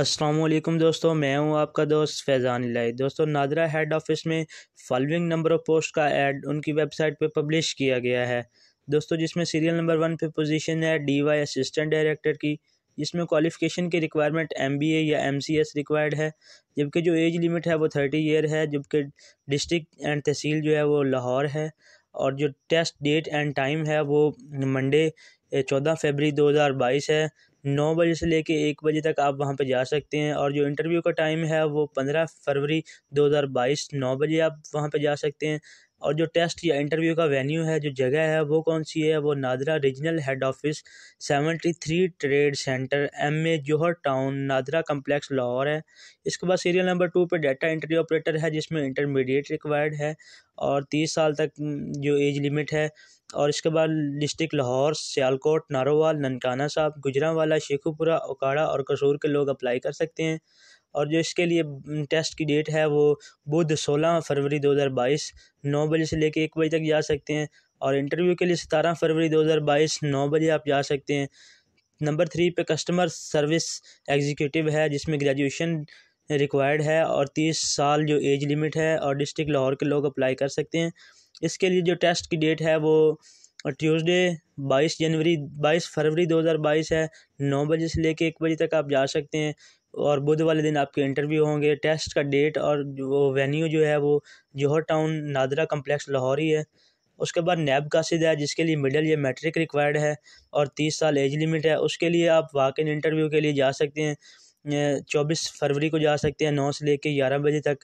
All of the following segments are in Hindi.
असलम दोस्तों मैं हूं आपका दोस्त फैज़ान लाई दोस्तों नादरा हेड ऑफिस में फॉलोइंग नंबर ऑफ पोस्ट का एड उनकी वेबसाइट पर पब्लिश किया गया है दोस्तों जिसमें सीरियल नंबर वन पे पोजीशन है डी वाई असिस्टेंट डायरेक्टर की जिसमें क्वालिफ़िकेशन की रिक्वायरमेंट एम बी ए या एम सी एस रिक्वायर्ड है जबकि जो एज लिमिट है वो थर्टी ईयर है जबकि डिस्ट्रिक्ट एंड तहसील जो है वो लाहौर है और जो टेस्ट डेट एंड टाइम है वो मंडे चौदह फरवरी दो हज़ार बाईस है नौ बजे से लेके एक बजे तक आप वहाँ पे जा सकते हैं और जो इंटरव्यू का टाइम है वो पंद्रह फरवरी दो हज़ार बाईस नौ बजे आप वहाँ पे जा सकते हैं और जो टेस्ट या इंटरव्यू का वेन्यू है जो जगह है वो कौन सी है वो NADRA regional head office seventy three trade center M A Johar town NADRA complex Lahore है इसके बाद सीरियल नंबर टू पे डाटा इंटरव्यू ऑपरेटर है जिसमें इंटरमीडिएट रिक्वायर्ड है और तीस साल तक जो एज लिमिट है और इसके बाद डिस्ट्रिक्ट लाहौर सियालकोट नारोवाल ननकाना साहब गुजरावाला शेखुपुरा ओकाड़ा और कसूर के लोग अप्लाई कर सकते हैं और जो इसके लिए टेस्ट की डेट है वो बुध सोलह फरवरी दो हज़ार बाईस नौ बजे से लेकर एक बजे तक जा सकते हैं और इंटरव्यू के लिए सतारह फरवरी दो हज़ार बाईस नौ बजे आप जा सकते हैं नंबर थ्री पे कस्टमर सर्विस एग्जीक्यूटिव है जिसमें ग्रेजुएशन रिक्वायर्ड है और तीस साल जो एज लिमिट है और डिस्ट्रिक्ट लाहौर के लोग अप्लाई कर सकते हैं इसके लिए जो टेस्ट की डेट है वो ट्यूसडे बाईस जनवरी बाईस फरवरी दो हज़ार बाईस है नौ बजे से लेके एक बजे तक आप जा सकते हैं और बुध वाले दिन आपके इंटरव्यू होंगे टेस्ट का डेट और वो वेन्यू जो है वो जौहर टाउन नादरा कम्प्लेक्स लाहौर ही है उसके बाद नैब कासिद है जिसके लिए मिडिल या मैट्रिक रिक्वायर्ड है और तीस साल एज लिमिट है उसके लिए आप इन इंटरव्यू के लिए जा सकते हैं चौबीस फरवरी को जा सकते हैं नौ से लेकर ग्यारह बजे तक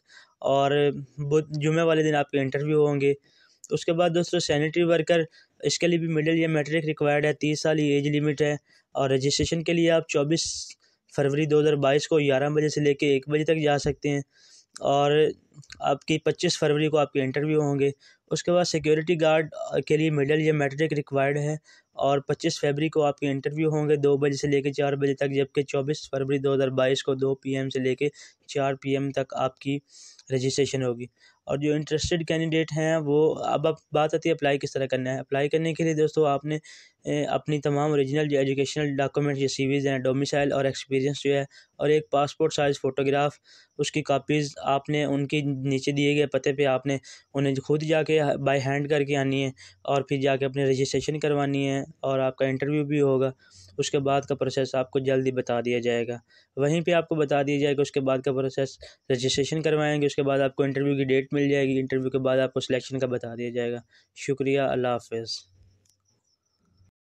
और बुध जुमे वाले दिन आपके इंटरव्यू होंगे उसके बाद दोस्तों सैनिटरी वर्कर इसके लिए भी मिडिल या मैट्रिक रिक्वायर्ड है तीस साल ही एज लिमिट है और रजिस्ट्रेशन के लिए आप चौबीस फरवरी दो हज़ार बाईस को ग्यारह बजे से लेकर एक बजे तक जा सकते हैं और आपकी पच्चीस फरवरी को आपके इंटरव्यू होंगे उसके बाद सिक्योरिटी गार्ड के लिए मेडल या मैट्रिक रिक्वायर्ड है और पच्चीस फरवरी को आपके इंटरव्यू होंगे दो बजे से लेकर चार बजे तक जबकि चौबीस फरवरी दो हज़ार बाईस को दो पी एम से लेकर चार पी एम तक आपकी रजिस्ट्रेशन होगी और जो इंटरेस्टेड कैंडिडेट हैं वो अब अब बात आती है अप्लाई किस तरह करना है अप्लाई करने के लिए दोस्तों आपने अपनी तमाम ओरिजिनल जो एजुकेशनल डॉक्यूमेंट जो सीवीज़ हैं डोमिसाइल और एक्सपीरियंस जो है और एक पासपोर्ट साइज़ फ़ोटोग्राफ उसकी कापीज़ आपने उनके नीचे दिए गए पते पे आपने उन्हें खुद जाके बाय हैंड करके आनी है और फिर जाके अपने रजिस्ट्रेशन करवानी है और आपका इंटरव्यू भी होगा उसके बाद का प्रोसेस आपको जल्दी बता दिया जाएगा वहीं पर आपको बता दिया जाएगा उसके बाद का प्रोसेस रजिस्ट्रेशन करवाएंगे उसके बाद आपको इंटरव्यू की डेट मिल जाएगी इंटरव्यू के बाद आपको सिलेक्शन का बता दिया जाएगा शुक्रिया अल्लाह हाफिज़